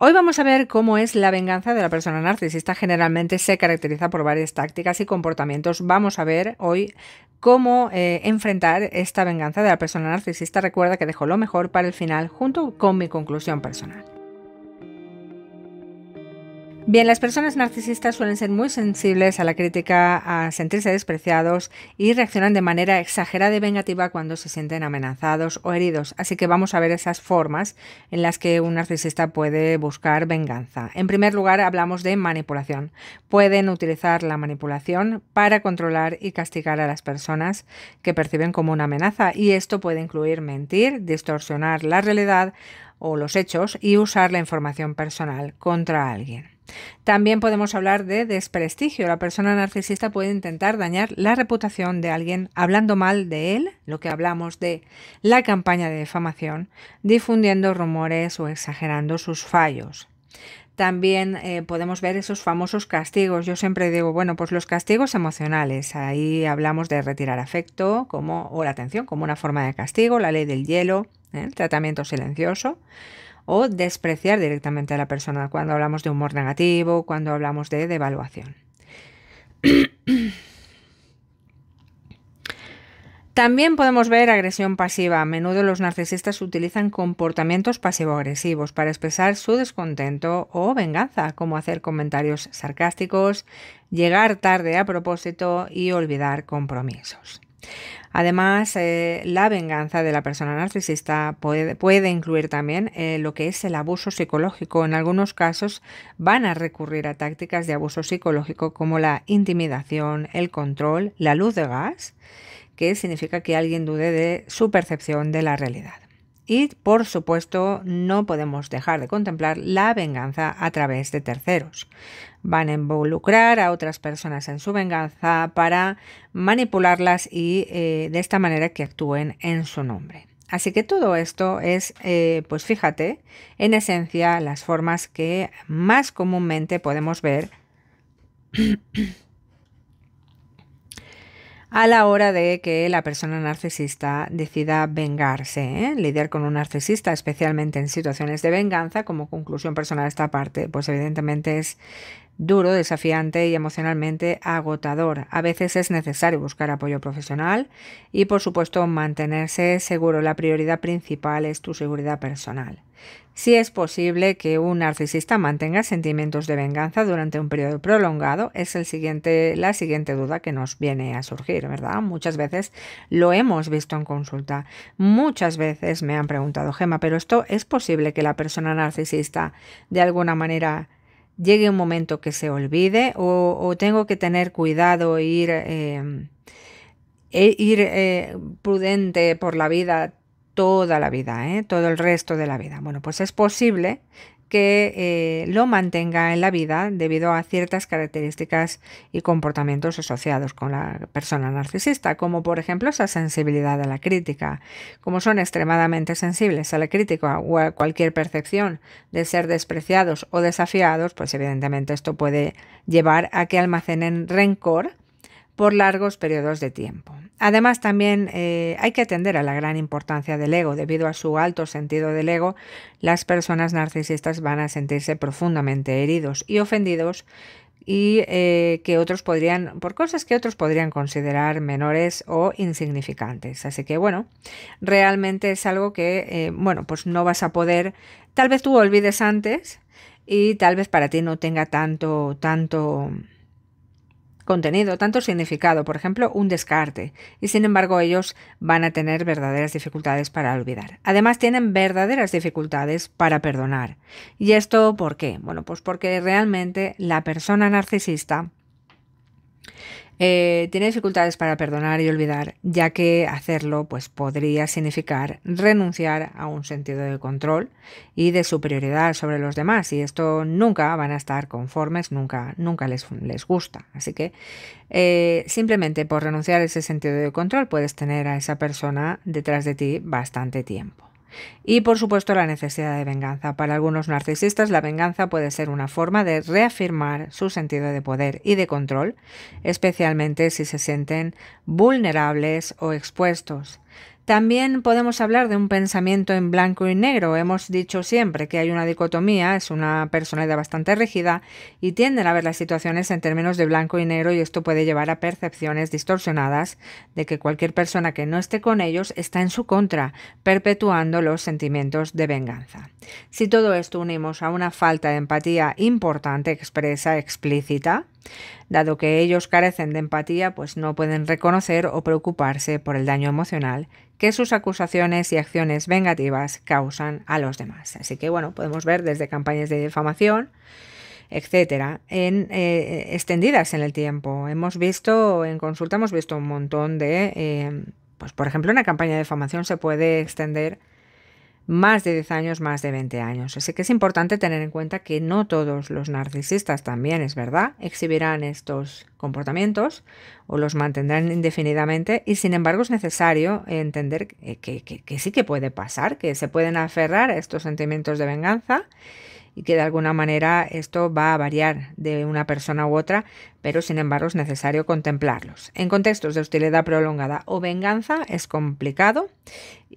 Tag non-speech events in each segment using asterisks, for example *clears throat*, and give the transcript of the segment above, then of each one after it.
Hoy vamos a ver cómo es la venganza de la persona narcisista. Generalmente se caracteriza por varias tácticas y comportamientos. Vamos a ver hoy cómo eh, enfrentar esta venganza de la persona narcisista. Recuerda que dejo lo mejor para el final junto con mi conclusión personal. Bien, las personas narcisistas suelen ser muy sensibles a la crítica, a sentirse despreciados y reaccionan de manera exagerada y vengativa cuando se sienten amenazados o heridos. Así que vamos a ver esas formas en las que un narcisista puede buscar venganza. En primer lugar, hablamos de manipulación. Pueden utilizar la manipulación para controlar y castigar a las personas que perciben como una amenaza y esto puede incluir mentir, distorsionar la realidad o los hechos y usar la información personal contra alguien. También podemos hablar de desprestigio. La persona narcisista puede intentar dañar la reputación de alguien hablando mal de él, lo que hablamos de la campaña de defamación difundiendo rumores o exagerando sus fallos también eh, podemos ver esos famosos castigos. Yo siempre digo, bueno, pues los castigos emocionales. Ahí hablamos de retirar afecto como, o la atención como una forma de castigo, la ley del hielo, ¿eh? el tratamiento silencioso o despreciar directamente a la persona cuando hablamos de humor negativo, cuando hablamos de devaluación. *clears throat* También podemos ver agresión pasiva. A menudo los narcisistas utilizan comportamientos pasivo-agresivos para expresar su descontento o venganza, como hacer comentarios sarcásticos, llegar tarde a propósito y olvidar compromisos. Además, eh, la venganza de la persona narcisista puede, incluir también eh, lo que es el abuso psicológico. En algunos casos van a recurrir a tácticas de abuso psicológico como la intimidación, el control, la luz de gas, que significa que alguien dude de su percepción de la realidad. Y, por supuesto, no podemos dejar de contemplar la venganza a través de terceros. Van a involucrar a otras personas en su venganza para manipularlas y eh, de esta manera que actúen en su nombre. Así que todo esto es, eh, pues fíjate, en esencia las formas que más comúnmente podemos ver a la hora de que la persona narcisista decida vengarse. ¿eh? Lidiar con un narcisista, especialmente en situaciones de venganza, como conclusión personal de esta parte, pues evidentemente es duro, desafiante y emocionalmente agotador. A veces es necesario buscar apoyo profesional y por supuesto mantenerse seguro. La prioridad principal es tu seguridad personal. Si es posible que un narcisista mantenga sentimientos de venganza durante un periodo prolongado, es la siguiente duda que nos viene a surgir, ¿verdad? Muchas veces lo hemos visto en consulta. Muchas veces me han preguntado, Gema, pero esto es posible que la persona narcisista de alguna manera llegue un momento que se olvide o, tengo que tener cuidado eh, e ir, eh, prudente por la vida toda la vida, ¿eh? todo el resto de la vida. Bueno, pues es posible que eh, lo mantenga en la vida debido a ciertas características y comportamientos asociados con la persona narcisista, como por ejemplo esa sensibilidad a la crítica. Como son extremadamente sensibles a la crítica o a cualquier percepción de ser despreciados o desafiados, pues evidentemente esto puede llevar a que almacenen rencor por largos periodos de tiempo. Además, también eh, hay que atender a la gran importancia del ego. Debido a su alto sentido del ego, las personas narcisistas van a sentirse profundamente heridos y ofendidos y eh, que otros podrían, por cosas que otros podrían considerar menores o insignificantes. Así que bueno, realmente es algo que, eh, bueno, pues no vas a poder, tal vez tú olvides antes y tal vez para ti no tenga tanto, tanto, contenido, tanto significado, por ejemplo, un descarte, y sin embargo ellos van a tener verdaderas dificultades para olvidar. Además tienen verdaderas dificultades para perdonar. ¿Y esto por qué? Bueno, pues porque realmente la persona narcisista eh, tiene dificultades para perdonar y olvidar, ya que hacerlo pues, podría significar renunciar a un sentido de control y de superioridad sobre los demás, y esto nunca van a estar conformes, nunca, nunca les, les gusta. Así que eh, simplemente por renunciar a ese sentido de control puedes tener a esa persona detrás de ti bastante tiempo. Y por supuesto la necesidad de venganza. Para algunos narcisistas la venganza puede ser una forma de reafirmar su sentido de poder y de control, especialmente si se sienten vulnerables o expuestos. También podemos hablar de un pensamiento en blanco y negro. Hemos dicho siempre que hay una dicotomía, es una personalidad bastante rígida y tienden a ver las situaciones en términos de blanco y negro y esto puede llevar a percepciones distorsionadas de que cualquier persona que no esté con ellos está en su contra, perpetuando los sentimientos de venganza. Si todo esto unimos a una falta de empatía importante, expresa, explícita, Dado que ellos carecen de empatía, pues no pueden reconocer o preocuparse por el daño emocional que sus acusaciones y acciones vengativas causan a los demás. Así que bueno, podemos ver desde campañas de difamación, etcétera, en, eh, extendidas en el tiempo. Hemos visto, en consulta hemos visto un montón de, eh, pues por ejemplo, una campaña de difamación se puede extender más de 10 años, más de 20 años. Así que es importante tener en cuenta que no todos los narcisistas también, es verdad, exhibirán estos comportamientos o los mantendrán indefinidamente y sin embargo es necesario entender que, sí que puede pasar, que se pueden aferrar a estos sentimientos de venganza y que de alguna manera esto va a variar de una persona u otra, pero sin embargo es necesario contemplarlos. En contextos de hostilidad prolongada o venganza es complicado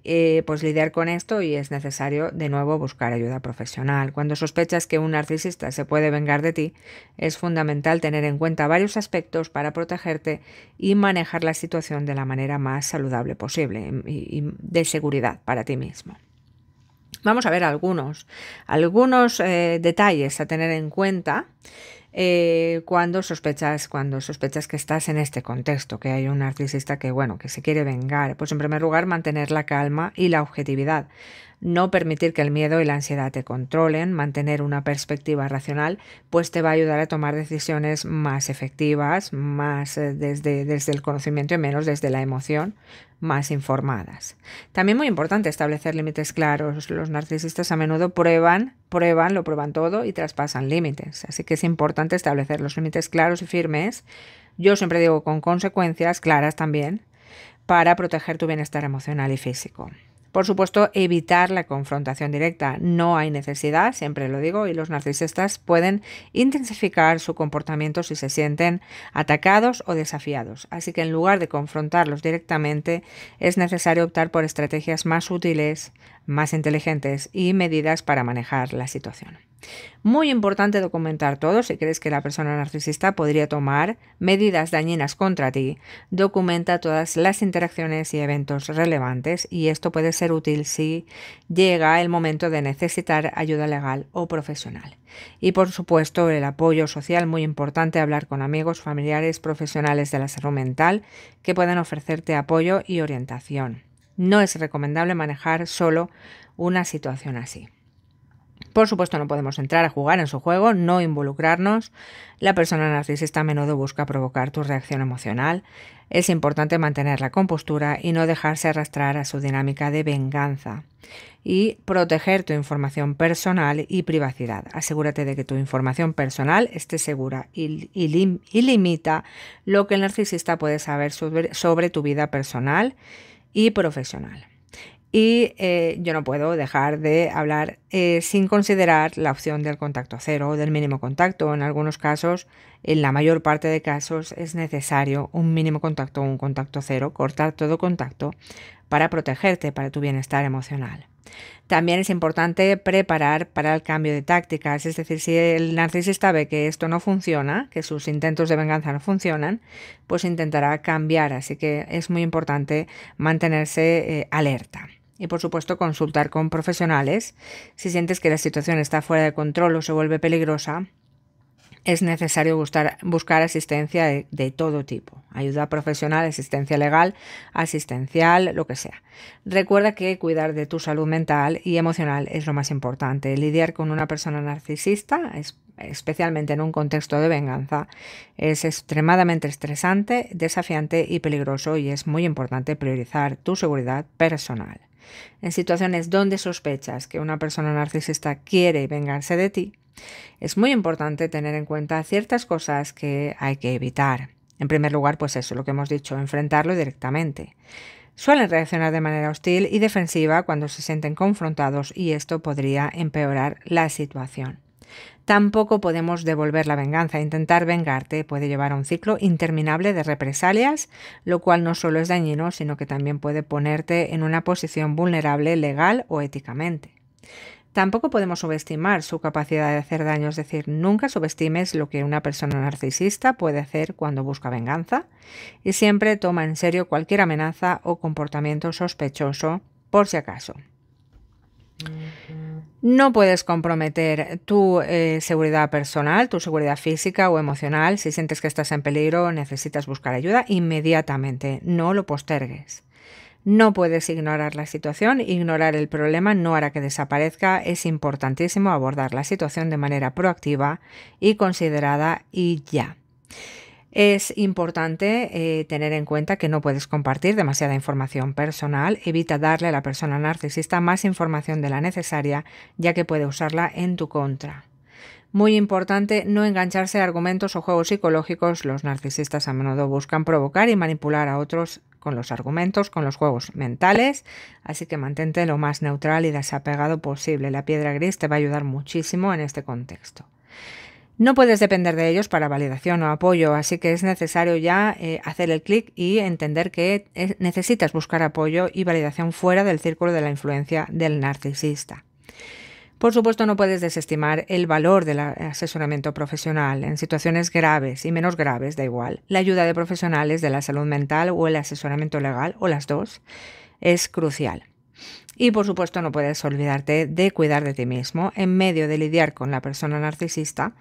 eh, pues lidiar con esto y es necesario de nuevo buscar ayuda profesional. Cuando sospechas que un narcisista se puede vengar de ti, es fundamental tener en cuenta varios aspectos para protegerte y manejar la situación de la manera más saludable posible y de seguridad para ti mismo. Vamos a ver algunos, algunos eh, detalles a tener en cuenta eh, cuando sospechas, cuando sospechas que estás en este contexto, que hay un narcisista que, bueno, que se quiere vengar. Pues en primer lugar, mantener la calma y la objetividad no permitir que el miedo y la ansiedad te controlen, mantener una perspectiva racional, pues te va a ayudar a tomar decisiones más efectivas, más eh, desde, desde el conocimiento y menos desde la emoción, más informadas. También muy importante establecer límites claros. Los narcisistas a menudo prueban, prueban, lo prueban todo y traspasan límites. Así que es importante establecer los límites claros y firmes. Yo siempre digo con consecuencias claras también para proteger tu bienestar emocional y físico. Por supuesto, evitar la confrontación directa. No hay necesidad, siempre lo digo, y los narcisistas pueden intensificar su comportamiento si se sienten atacados o desafiados. Así que en lugar de confrontarlos directamente, es necesario optar por estrategias más útiles, más inteligentes y medidas para manejar la situación. Muy importante documentar todo si crees que la persona narcisista podría tomar medidas dañinas contra ti. Documenta todas las interacciones y eventos relevantes y esto puede ser útil si llega el momento de necesitar ayuda legal o profesional. Y por supuesto el apoyo social, muy importante hablar con amigos, familiares, profesionales de la salud mental que puedan ofrecerte apoyo y orientación. No es recomendable manejar solo una situación así. Por supuesto no podemos entrar a jugar en su juego, no involucrarnos. La persona narcisista a menudo busca provocar tu reacción emocional. Es importante mantener la compostura y no dejarse arrastrar a su dinámica de venganza. Y proteger tu información personal y privacidad. Asegúrate de que tu información personal esté segura y, limita lo que el narcisista puede saber sobre tu vida personal y profesional. Y eh, yo no puedo dejar de hablar eh, sin considerar la opción del contacto cero o del mínimo contacto. En algunos casos, en la mayor parte de casos, es necesario un mínimo contacto o un contacto cero, cortar todo contacto para protegerte, para tu bienestar emocional. También es importante preparar para el cambio de tácticas, es decir, si el narcisista ve que esto no funciona, que sus intentos de venganza no funcionan, pues intentará cambiar, así que es muy importante mantenerse eh, alerta y por supuesto consultar con profesionales si sientes que la situación está fuera de control o se vuelve peligrosa es necesario buscar, asistencia de, todo tipo, ayuda profesional, asistencia legal, asistencial, lo que sea. Recuerda que cuidar de tu salud mental y emocional es lo más importante. Lidiar con una persona narcisista, especialmente en un contexto de venganza, es extremadamente estresante, desafiante y peligroso y es muy importante priorizar tu seguridad personal. En situaciones donde sospechas que una persona narcisista quiere vengarse de ti, es muy importante tener en cuenta ciertas cosas que hay que evitar. En primer lugar, pues eso, lo que hemos dicho, enfrentarlo directamente. Suelen reaccionar de manera hostil y defensiva cuando se sienten confrontados y esto podría empeorar la situación. Tampoco podemos devolver la venganza. Intentar vengarte puede llevar a un ciclo interminable de represalias, lo cual no solo es dañino, sino que también puede ponerte en una posición vulnerable legal o éticamente. Tampoco podemos subestimar su capacidad de hacer daño, es decir, nunca subestimes lo que una persona narcisista puede hacer cuando busca venganza y siempre toma en serio cualquier amenaza o comportamiento sospechoso por si acaso. No puedes comprometer tu eh, seguridad personal, tu seguridad física o emocional. Si sientes que estás en peligro, necesitas buscar ayuda inmediatamente, no lo postergues. No puedes ignorar la situación, ignorar el problema no hará que desaparezca, es importantísimo abordar la situación de manera proactiva y considerada y ya. Es importante eh, tener en cuenta que no puedes compartir demasiada información personal. Evita darle a la persona narcisista más información de la necesaria, ya que puede usarla en tu contra. Muy importante no engancharse a argumentos o juegos psicológicos. Los narcisistas a menudo buscan provocar y manipular a otros con los argumentos, con los juegos mentales, así que mantente lo más neutral y desapegado posible. La piedra gris te va a ayudar muchísimo en este contexto. No puedes depender de ellos para validación o apoyo, así que es necesario ya eh, hacer el clic y entender que eh, necesitas buscar apoyo y validación fuera del círculo de la influencia del narcisista. Por supuesto, no puedes desestimar el valor del asesoramiento profesional en situaciones graves y menos graves, da igual. La ayuda de profesionales de la salud mental o el asesoramiento legal, o las dos, es crucial. Y por supuesto, no puedes olvidarte de cuidar de ti mismo en medio de lidiar con la persona narcisista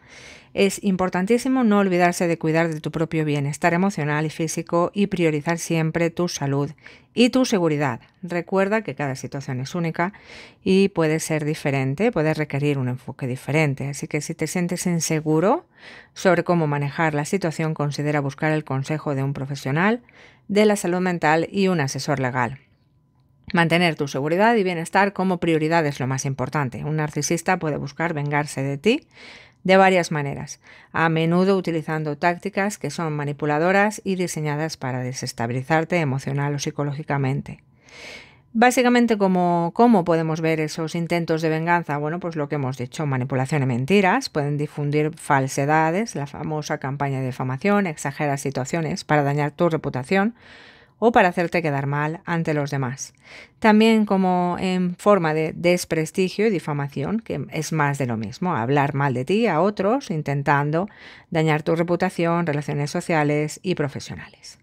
es importantísimo no olvidarse de cuidar de tu propio bienestar emocional y físico y priorizar siempre tu salud y tu seguridad. Recuerda que cada situación es única y puede ser diferente, puede requerir un enfoque diferente. Así que si te sientes inseguro sobre cómo manejar la situación, considera buscar el consejo de un profesional de la salud mental y un asesor legal. Mantener tu seguridad y bienestar como prioridad es lo más importante. Un narcisista puede buscar vengarse de ti de varias maneras, a menudo utilizando tácticas que son manipuladoras y diseñadas para desestabilizarte emocional o psicológicamente. Básicamente, ¿cómo, ¿cómo podemos ver esos intentos de venganza? Bueno, pues lo que hemos dicho, manipulación y mentiras, pueden difundir falsedades, la famosa campaña de difamación, exagerar situaciones para dañar tu reputación, o para hacerte quedar mal ante los demás. También como en forma de desprestigio y difamación, que es más de lo mismo, hablar mal de ti a otros intentando dañar tu reputación, relaciones sociales y profesionales.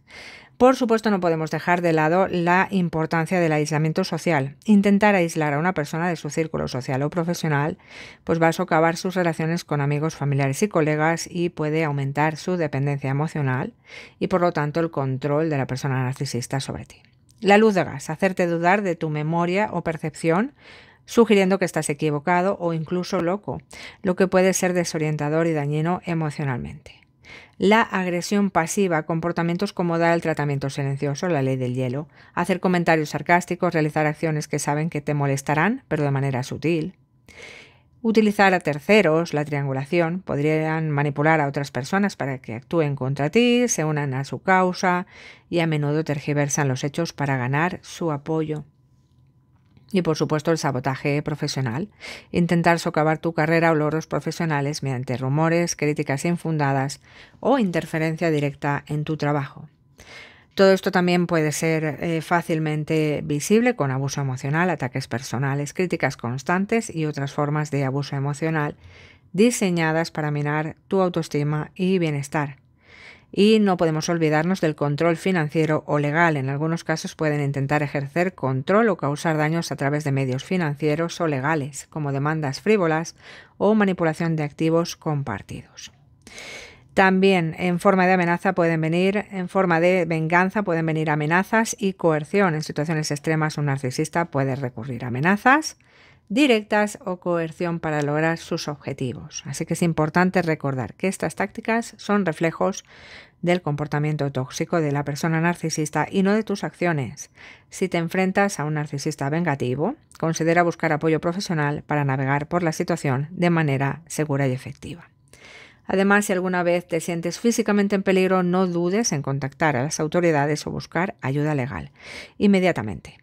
Por supuesto, no podemos dejar de lado la importancia del aislamiento social. Intentar aislar a una persona de su círculo social o profesional, pues va a socavar sus relaciones con amigos, familiares y colegas y puede aumentar su dependencia emocional y por lo tanto el control de la persona narcisista sobre ti. La luz de gas, hacerte dudar de tu memoria o percepción sugiriendo que estás equivocado o incluso loco, lo que puede ser desorientador y dañino emocionalmente la agresión pasiva, comportamientos como dar el tratamiento silencioso, la ley del hielo, hacer comentarios sarcásticos, realizar acciones que saben que te molestarán, pero de manera sutil. Utilizar a terceros, la triangulación, podrían manipular a otras personas para que actúen contra ti, se unan a su causa y a menudo tergiversan los hechos para ganar su apoyo. Y por supuesto el sabotaje profesional, intentar socavar tu carrera o logros profesionales mediante rumores, críticas infundadas o interferencia directa en tu trabajo. Todo esto también puede ser eh, fácilmente visible con abuso emocional, ataques personales, críticas constantes y otras formas de abuso emocional diseñadas para minar tu autoestima y bienestar y no podemos olvidarnos del control financiero o legal. En algunos casos pueden intentar ejercer control o causar daños a través de medios financieros o legales, como demandas frívolas o manipulación de activos compartidos. También en forma de amenaza pueden venir, en forma de venganza pueden venir amenazas y coerción. En situaciones extremas un narcisista puede recurrir a amenazas, directas o coerción para lograr sus objetivos. Así que es importante recordar que estas tácticas son reflejos del comportamiento tóxico de la persona narcisista y no de tus acciones. Si te enfrentas a un narcisista vengativo, considera buscar apoyo profesional para navegar por la situación de manera segura y efectiva. Además, si alguna vez te sientes físicamente en peligro, no dudes en contactar a las autoridades o buscar ayuda legal inmediatamente.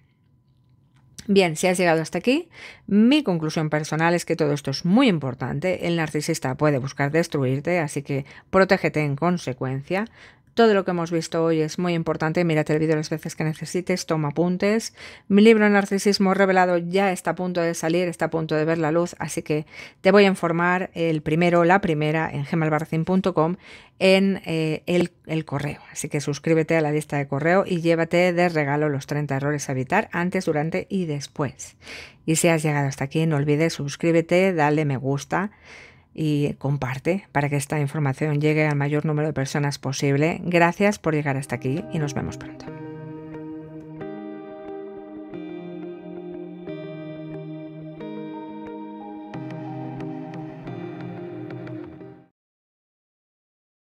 Bien, si has llegado hasta aquí, mi conclusión personal es que todo esto es muy importante. El narcisista puede buscar destruirte, así que protégete en consecuencia. Todo lo que hemos visto hoy es muy importante, mírate el vídeo las veces que necesites, toma apuntes. Mi libro Narcisismo Revelado ya está a punto de salir, está a punto de ver la luz, así que te voy a informar el primero, la primera, en gemalbarracín.com en eh, el correo. Así que suscríbete a la lista de correo y llévate de regalo los 30 errores a evitar antes, durante y después. Y si has llegado hasta aquí, no olvides suscríbete, dale me gusta y comparte para que esta información llegue al mayor número de personas posible. Gracias por llegar hasta aquí y nos vemos pronto.